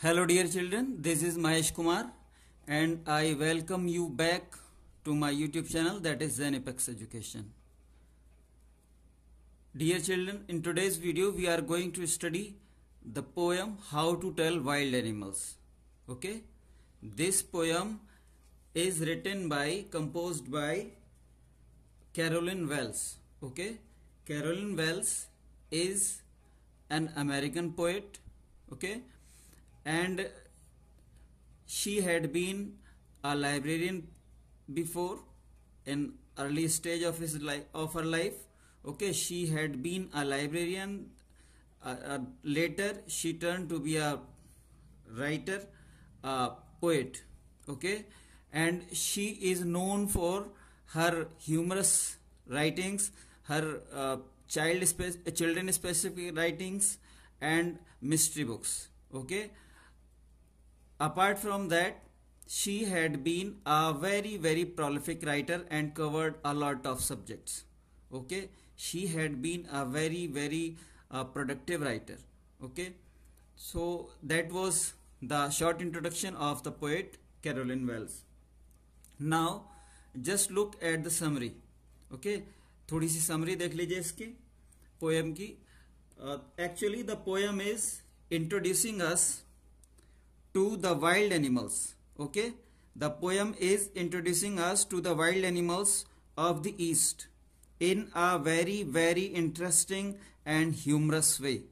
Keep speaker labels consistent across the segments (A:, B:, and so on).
A: Hello dear children, this is Mahesh Kumar and I welcome you back to my YouTube channel that is Zen Apex Education. Dear children, in today's video we are going to study the poem How to Tell Wild Animals. Okay, this poem is written by, composed by Carolyn Wells. Okay, Carolyn Wells is an American poet. Okay, and she had been a librarian before in early stage of his life of her life okay she had been a librarian uh, uh, later she turned to be a writer a poet okay and she is known for her humorous writings her uh, child spe children specific writings and mystery books okay Apart from that, she had been a very, very prolific writer and covered a lot of subjects. Okay, she had been a very, very uh, productive writer. Okay, so that was the short introduction of the poet Carolyn Wells. Now, just look at the summary. Okay, थोड़ी सी summary देख लीजिए इसकी poem की actually the poem is introducing us to the wild animals. Okay, the poem is introducing us to the wild animals of the East in a very, very interesting and humorous way.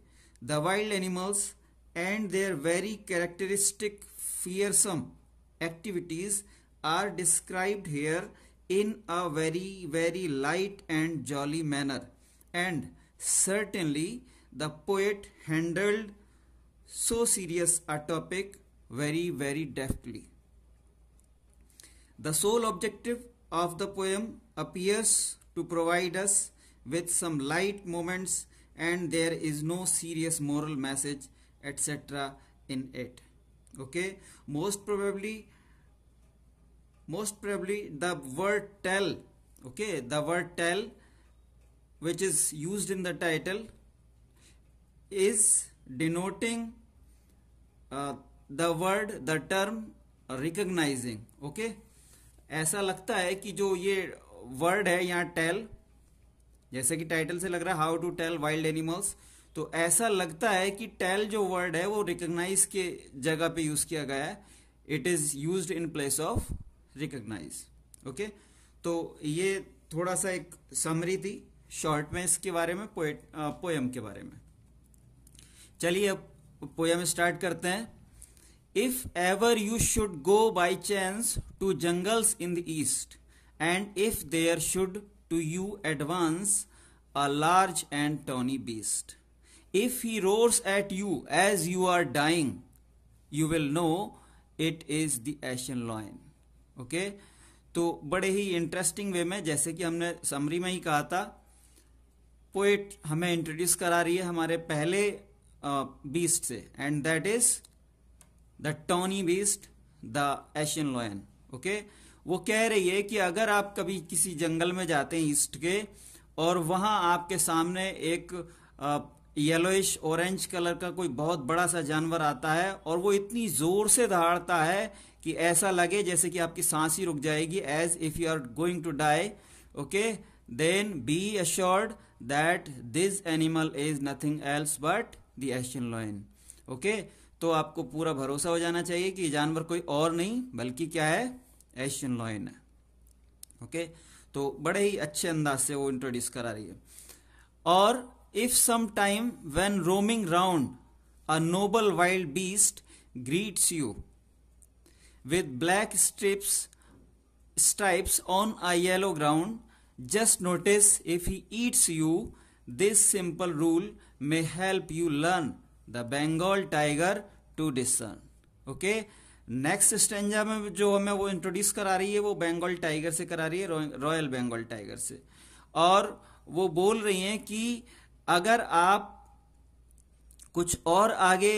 A: The wild animals and their very characteristic fearsome activities are described here in a very, very light and jolly manner. And certainly, the poet handled so serious a topic very, very deftly. The sole objective of the poem appears to provide us with some light moments and there is no serious moral message etc in it okay most probably most probably the word tell okay the word tell which is used in the title is denoting uh, the word the term recognizing okay ऐसा लगता है कि जो ये word है यहाँ tell जैसे कि टाइटल से लग रहा है how to tell wild animals तो ऐसा लगता है कि टेल जो वर्ड है वो रिकोगनाइज के जगह पे यूज किया गया है it is use in place of recognize okay तो ये थोड़ा सा एक समरी थी शॉर्ट में इसके बारे में पोएट पोएम के बारे में चलिए अब पोएम स्टार्ट करते हैं if ever you should go by chance to jungles in the east and if there should to you advance a large and tawny beast if he roars at you as you are dying you will know it is the ashen lion okay तो बड़े ही interesting way में जैसे कि हमने summary में ही कहा था poet हमें इंट्रोड्यूस करा रही है हमारे पहले बीस्ट से and that is the tawny beast the Asian lion okay वो कह रही है कि अगर आप कभी किसी जंगल में जाते हैं ईस्ट के और वहां आपके सामने एक येलोइश ऑरेंज कलर का कोई बहुत बड़ा सा जानवर आता है और वो इतनी जोर से दहाड़ता है कि ऐसा लगे जैसे कि आपकी सांस ही रुक जाएगी as if you are going to die okay then be assured that this animal is nothing else but the Asian lion okay तो आपको पूरा भरोसा हो जाना चाहिए कि जानवर कोई और नहीं बल्कि क्या है एशियन लॉयन है ओके तो बड़े ही अच्छे अंदाज से वो इंट्रोड्यूस करा रही है और if some time when roaming round a noble wild beast greets you with black strips stripes on a yellow ground just notice if he eats you this simple rule may help you learn the Bengal tiger to discern okay next stanza में जो हमें वो introduce करा रही है वो Bengal tiger से करा रही है रॉयल बेंगोल टाइगर से और वो बोल रही हैं कि अगर आप कुछ और आगे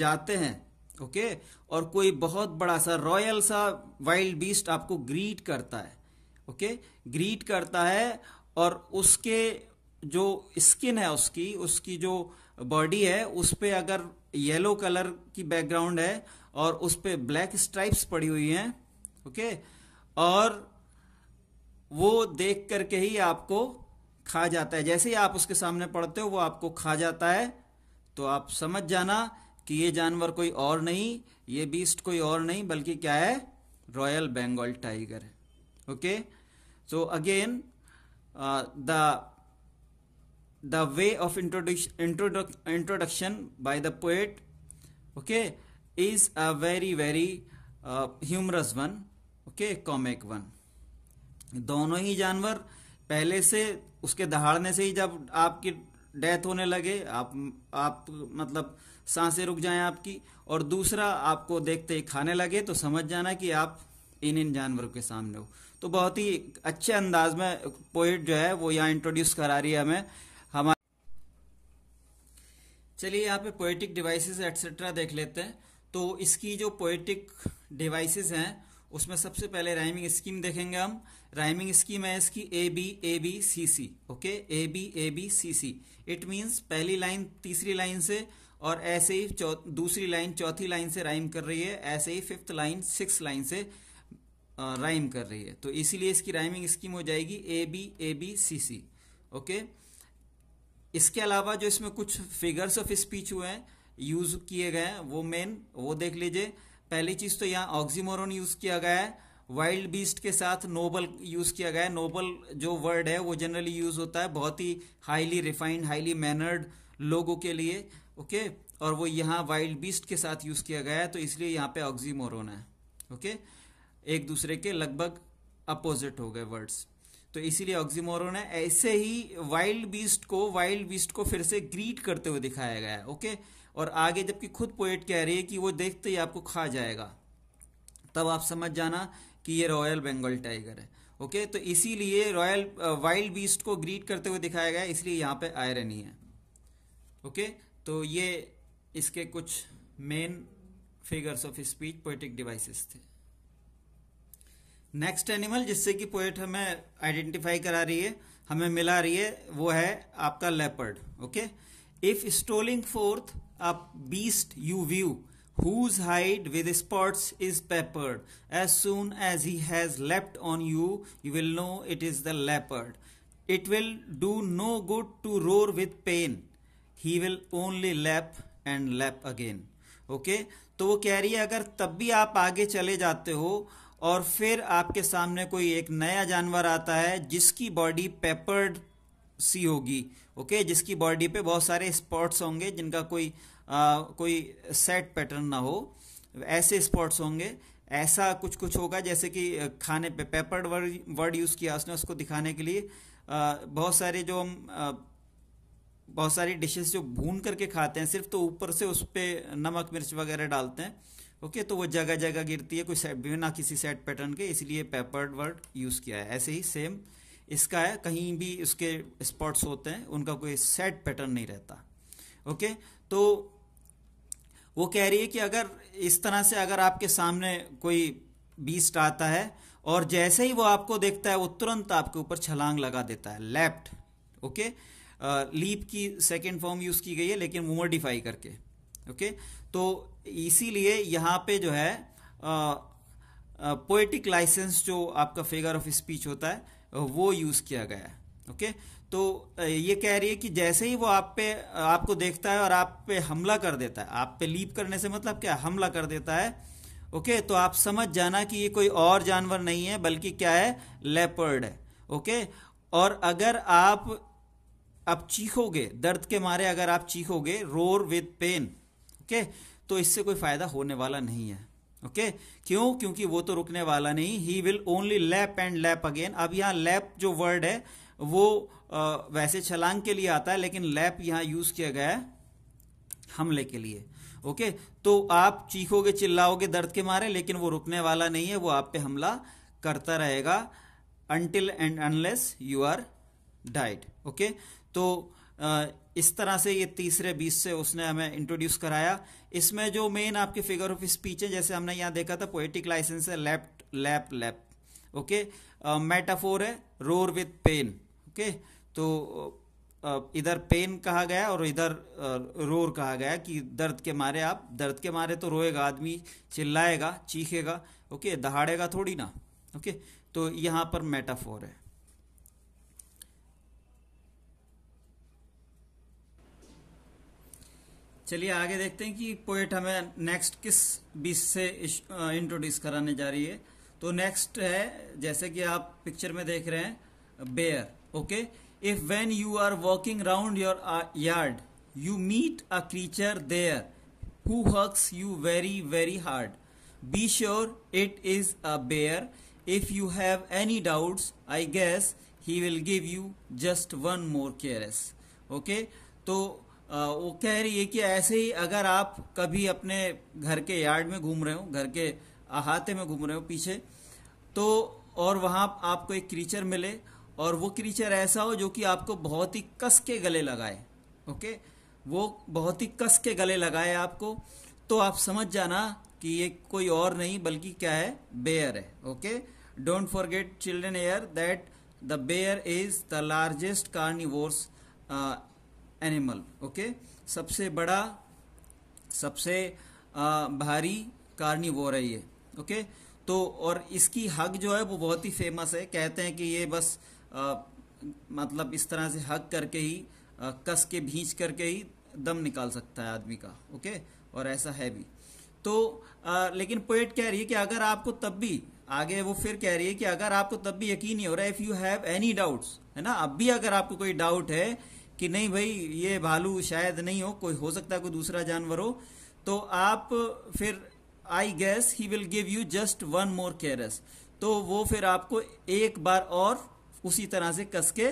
A: जाते हैं ओके और कोई बहुत बड़ा सा रॉयल सा वाइल्ड बीस्ट आपको ग्रीट करता है ओके ग्रीट करता है और उसके जो स्किन है उसकी उसकी जो बॉडी है उस पर अगर येलो कलर की बैकग्राउंड है और उस पर ब्लैक स्ट्राइप्स पड़ी हुई हैं ओके और वो देख करके ही आपको खा जाता है जैसे ही आप उसके सामने पड़ते हो वो आपको खा जाता है तो आप समझ जाना कि ये जानवर कोई और नहीं ये बीस्ट कोई और नहीं बल्कि क्या है रॉयल बेंगाल टाइगर है okay so again the the way of introduction introduction by the poet okay is a very very humorous one okay comic one दोनों ही जानवर पहले से उसके दहाड़ने से ही जब आपकी डेथ होने लगे आप आप मतलब सांसें रुक जाएं आपकी और दूसरा आपको देखते ही खाने लगे तो समझ जाना कि आप इन इन जानवरों के सामने हो तो बहुत ही अच्छे अंदाज में पोइट जो है वो यहाँ इंट्रोड्यूस करा रही है हमें चलिए यहाँ पे पोइटिक डिवाइसेस एक्सेट्रा देख लेते हैं तो इसकी जो पोइटिक डिवाइसेस हैं उसमें सबसे पहले राइमिंग स्कीम देखेंगे हम राइमिंग स्कीम है इसकी A B A B C C okay A B A B C C it means पहली लाइन तीसरी लाइन से और ऐसे ही दूसरी लाइन चौथी लाइन से राइम कर रही है ऐसे ही फिफ्थ लाइन सिक्स लाइन से राइम कर रही है तो इसीलिए इसकी राइमिंग स्कीम हो जाएगी A B A B C C okay इसके अलावा जो इसमें कुछ फिगर्स ऑफ स्पीच हुए हैं यूज किए गए हैं वो मेन वो देख लीजिए पहली चीज तो यहाँ ऑक्सीमोरन यूज किया गया है वाइल्ड बीस्ट के साथ नोबल यूज किया गया है नोबल जो वर्ड है वो जनरली यूज होता है बहुत ही हाईली रिफाइंड हाईली मैनर्ड लोगों के लिए ओके और वो यहाँ वाइल्ड बीस्ट के साथ यूज किया गया है तो इसलिए यहाँ पे ऑक्सीमोरन है ओके एक दूसरे के लगभग अपोजिट हो गए वर्ड्स तो इसीलिए ऑक्सीमोरो ने ऐसे ही वाइल्ड बीस्ट को वाइल्ड बीस्ट को फिर से ग्रीट करते हुए दिखाया गया है ओके और आगे जबकि खुद पोएट कह रही है कि वो देखते ही आपको खा जाएगा तब आप समझ जाना कि ये रॉयल बंगाल टाइगर है ओके तो इसीलिए रॉयल वाइल्ड बीस्ट को ग्रीट करते हुए दिखाया गया इसलिए यहाँ पे रहनी है ओके तो ये इसके कुछ main figures of speech poetic devices थे नेक्स्ट एनिमल जिससे कि पोएट हमें आइडेंटिफाई करा रही है हमें मिला रही है वो है आपका leopard okay if strolling forth a beast you view whose hide with spots is peppered as soon as he has leapt on you you will know it is the leopard it will do no good to roar with pain he will only leap and leap again okay तो वो कह रही है अगर तब भी आप आगे चले जाते हो और फिर आपके सामने कोई एक नया जानवर आता है जिसकी बॉडी पेपर्ड सी होगी ओके जिसकी बॉडी पे बहुत सारे स्पॉट्स होंगे जिनका कोई आ, कोई सेट पैटर्न ना हो ऐसे स्पॉट्स होंगे ऐसा कुछ कुछ होगा जैसे कि खाने पे पेपर्ड वर्ड वर्ड यूज़ किया उसने उसको दिखाने के लिए बहुत सारे जो हम बहुत सारी डिशेस जो भून करके खाते हैं सिर्फ तो ऊपर से उस पर नमक मिर्च वगैरह डालते हैं ओके तो वो जगह जगह गिरती है कोई सेट बिना किसी सेट पैटर्न के इसलिए पेपर्ड वर्ड यूज़ किया है ऐसे ही सेम इसका है कहीं भी उसके स्पॉट्स होते हैं उनका कोई सेट पैटर्न नहीं रहता ओके तो वो कह रही है कि अगर इस तरह से अगर आपके सामने कोई बीस्ट आता है और जैसे ही वो आपको देखता है वो तुरंत आपके ऊपर छलांग लगा देता है लेफ्ट ओके लीप की सेकेंड फॉर्म यूज की गई है लेकिन मोडिफाई करके ओके तो इसीलिए यहाँ पे जो है पोएटिक लाइसेंस जो आपका फिगर ऑफ स्पीच होता है वो यूज़ किया गया है ओके तो ये कह रही है कि जैसे ही वो आप पे आपको देखता है और आप पे हमला कर देता है आप पे लीप करने से मतलब क्या हमला कर देता है ओके तो आप समझ जाना कि ये कोई और जानवर नहीं है बल्कि क्या है लेपर्ड है ओके और अगर आप अब चीखोगे दर्द के मारे अगर आप चीखोगे रोर विद पेन ओके तो इससे कोई फायदा होने वाला नहीं है ओके क्यों क्योंकि वो तो रुकने वाला नहीं he will only leap and leap again अब यहां लैप जो वर्ड है वो आ, वैसे छलांग के लिए आता है लेकिन लैप यहां यूज किया गया है हमले के लिए ओके तो आप चीखोगे चिल्लाओगे दर्द के मारे लेकिन वो रुकने वाला नहीं है वो आप पे हमला करता रहेगा until and unless you are died okay तो इस तरह से ये तीसरे बीस से उसने हमें इंट्रोड्यूस कराया इसमें जो मेन आपके फिगर ऑफ स्पीच है जैसे हमने यहाँ देखा था पोएटिक लाइसेंस है left leap leap okay metaphor है रोर विथ पेन ओके तो uh, इधर पेन कहा गया और इधर uh, रोर कहा गया कि दर्द के मारे आप दर्द के मारे तो रोएगा आदमी चिल्लाएगा चीखेगा ओके okay? दहाड़ेगा थोड़ी ना ओके okay? तो यहाँ पर मेटाफोर है चलिए आगे देखते हैं कि पोएट हमें नेक्स्ट किस बीच से इंट्रोड्यूस कराने जा रही है तो नेक्स्ट है जैसे कि आप पिक्चर में देख रहे हैं bear okay if when you are walking round your yard you meet a creature there who hugs you very very hard be sure it is a bear if you have any doubts I guess he will give you just one more caress okay तो वो कह रही है कि ऐसे ही अगर आप कभी अपने घर के यार्ड में घूम रहे हो घर के अहाते में घूम रहे हो पीछे तो और वहां आपको एक क्रीचर मिले और वो क्रीचर ऐसा हो जो कि आपको बहुत ही कस के गले लगाए ओके वो बहुत ही कस के गले लगाए आपको तो आप समझ जाना कि ये कोई और नहीं बल्कि क्या है बेयर है okay don't forget children are that the bear is the largest carnivores animal okay सबसे बड़ा सबसे आ, भारी रही है ओके तो और इसकी हग जो है वो बहुत ही फेमस है कहते हैं कि ये बस आ, मतलब इस तरह से हग करके ही आ, कस के भींच करके ही दम निकाल सकता है आदमी का ओके और ऐसा है भी तो आ, लेकिन पोएट कह रही है कि अगर आपको तब भी आगे वो फिर कह रही है कि अगर आपको तब भी यकीन नहीं हो रहा है if you have any doubts है ना अब भी अगर आपको कोई डाउट है कि नहीं भाई ये भालू शायद नहीं हो कोई हो सकता है कोई दूसरा जानवर हो तो आप फिर I guess he will give you just one more cares तो वो फिर आपको एक बार और उसी तरह से कस के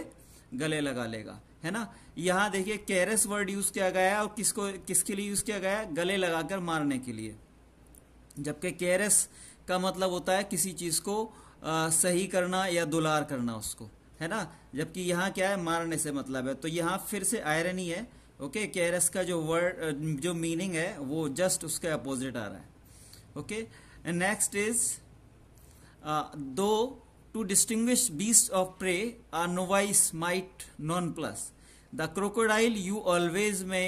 A: गले लगा लेगा है ना यहां देखिए केरस वर्ड यूज किया गया है और किसको किसके लिए यूज किया गया है गले लगाकर मारने के लिए जबकि केरस का मतलब होता है किसी चीज को आ, सही करना या दुलार करना उसको है ना जबकि यहाँ क्या है मारने से मतलब है तो यहाँ फिर से आयरन ही है ओके केरस का जो वर्ड जो मीनिंग है वो जस्ट उसके अपोजिट आ रहा है ओके एंड नेक्स्ट इज दो to distinguish beast of prey or novice might nonplus the crocodile you always may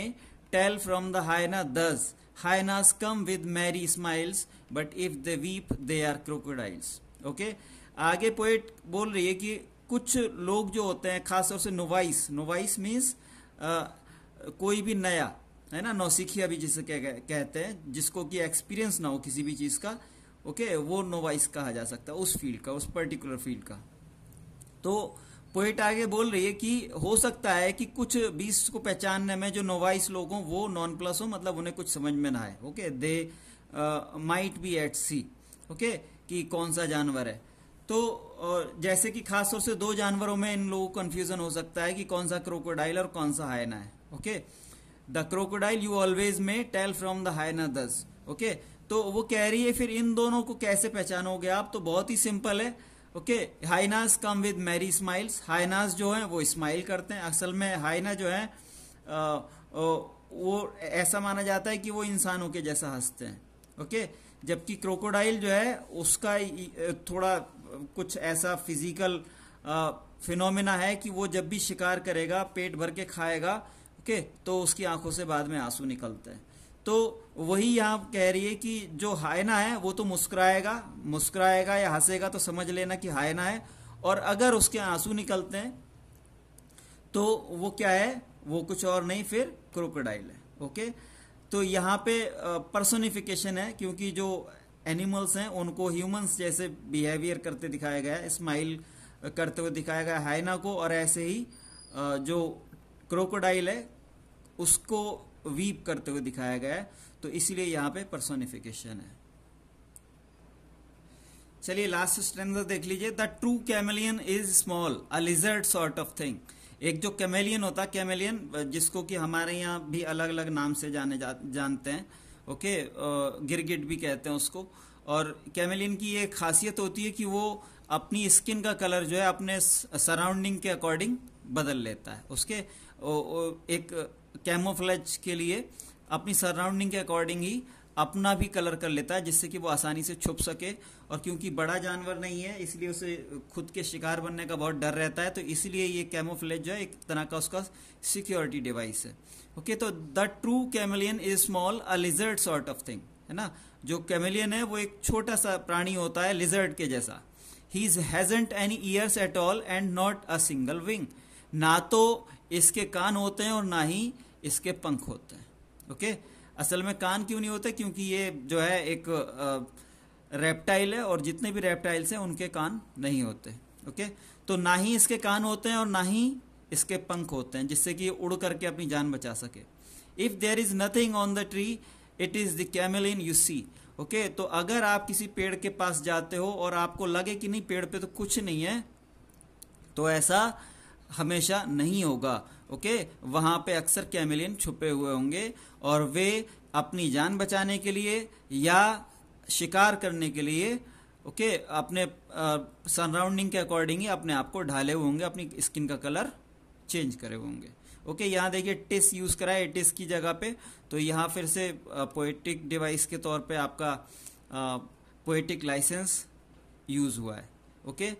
A: tell from the hyena thus hyenas come with merry smiles but if they weep they are crocodiles okay आगे poet बोल रही है कि कुछ लोग जो होते हैं खासतौर से नोवाइस नोवाइस मीन्स कोई भी नया है ना नौसिखिया भी जिसे कह, कहते हैं जिसको कि एक्सपीरियंस ना हो किसी भी चीज़ का ओके वो नोवाइस कहा जा सकता है उस फील्ड का उस पर्टिकुलर फील्ड का तो पोइट आगे बोल रही है कि हो सकता है कि कुछ बीस को पहचानने में जो नोवाइस लोग हों वो नॉन प्लस हो मतलब उन्हें कुछ समझ में ना आए okay they might be at sea okay कि कौन सा जानवर है तो जैसे कि खासतौर से दो जानवरों में इन लोगों को कंफ्यूजन हो सकता है कि कौन सा क्रोकोडाइल और कौन सा हायना है okay the crocodile you always may tell from the hyena thus okay तो वो कह रही है फिर इन दोनों को कैसे पहचानोगे आप तो बहुत ही सिंपल है okay hyenas come with merry smiles hyenas जो है वो स्माइल करते हैं असल में हाइना जो है आ, वो ऐसा माना जाता है कि वो इंसानों के जैसा हंसते हैं ओके जबकि क्रोकोडाइल जो है उसका थोड़ा कुछ ऐसा फिजिकल फिनोमिना है कि वो जब भी शिकार करेगा पेट भर के खाएगा ओके तो उसकी आंखों से बाद में आंसू निकलते हैं तो वही यहाँ कह रही है कि जो हायना है वो तो मुस्कुराएगा मुस्कुराएगा या हंसेगा तो समझ लेना कि हायना है और अगर उसके आंसू निकलते हैं तो वो क्या है वो कुछ और नहीं फिर क्रोकोडाइल है ओके तो यहाँ पे पर्सोनिफिकेशन है क्योंकि जो एनिमल्स हैं उनको ह्यूमंस जैसे बिहेवियर करते दिखाया गया है स्माइल करते हुए दिखाया गया हाइना को और ऐसे ही जो क्रोकोडाइल है उसको वीप करते हुए दिखाया गया है तो इसलिए यहाँ पे पर्सोनिफिकेशन है चलिए लास्ट स्टैंडर्ड देख लीजिए the true chameleon is small a lizard sort of thing एक जो कैमेलियन होता है कैमेलियन जिसको कि हमारे यहाँ भी अलग अलग नाम से जाने जा, जानते हैं ओके गिरगिट भी कहते हैं उसको और कैमेलिन की ये खासियत होती है कि वो अपनी स्किन का कलर जो है अपने सराउंडिंग के अकॉर्डिंग बदल लेता है उसके एक कैमोफ्लेज के लिए अपनी सराउंडिंग के अकॉर्डिंग ही अपना भी कलर कर लेता है जिससे कि वो आसानी से छुप सके और क्योंकि बड़ा जानवर नहीं है इसलिए उसे खुद के शिकार बनने का बहुत डर रहता है तो इसलिए ये कैमोफ्लेज जो है एक तरह का उसका सिक्योरिटी डिवाइस है ओके तो the true chameleon is small a lizard sort of thing है ना जो कैमिलियन है वो एक छोटा सा प्राणी होता है लिजर्ड के जैसा ही is hasn't any ears at all and not a single wing ना तो इसके कान होते हैं और ना ही इसके पंख होते हैं ओके okay? असल में कान क्यों नहीं होते क्योंकि ये जो है एक रेप्टाइल है और जितने भी रेप्टाइल्स हैं उनके कान नहीं होते ओके तो ना ही इसके कान होते हैं और ना ही इसके पंख होते हैं जिससे कि उड़ करके अपनी जान बचा सके if there is nothing on the tree it is the chameleon you see okay तो अगर आप किसी पेड़ के पास जाते हो और आपको लगे कि नहीं पेड़ पे तो कुछ नहीं है तो ऐसा हमेशा नहीं होगा ओके वहाँ पे अक्सर कैमिलियन छुपे हुए होंगे और वे अपनी जान बचाने के लिए या शिकार करने के लिए ओके अपने सराउंडिंग के अकॉर्डिंग ही अपने आप को ढाले हुए होंगे अपनी स्किन का कलर चेंज करे हुए होंगे ओके okay, यहाँ देखिए टिस यूज करा है टिस की जगह पे तो यहाँ फिर से पोएटिक डिवाइस के तौर पे आपका पोएटिक लाइसेंस यूज हुआ है ओके okay?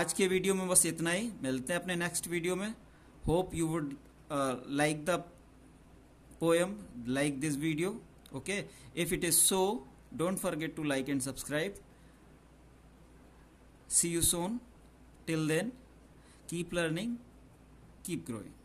A: आज के वीडियो में बस इतना ही मिलते हैं अपने नेक्स्ट वीडियो में hope you would uh, like the poem like this video okay if it is so don't forget to like and subscribe see you soon till then keep learning keep growing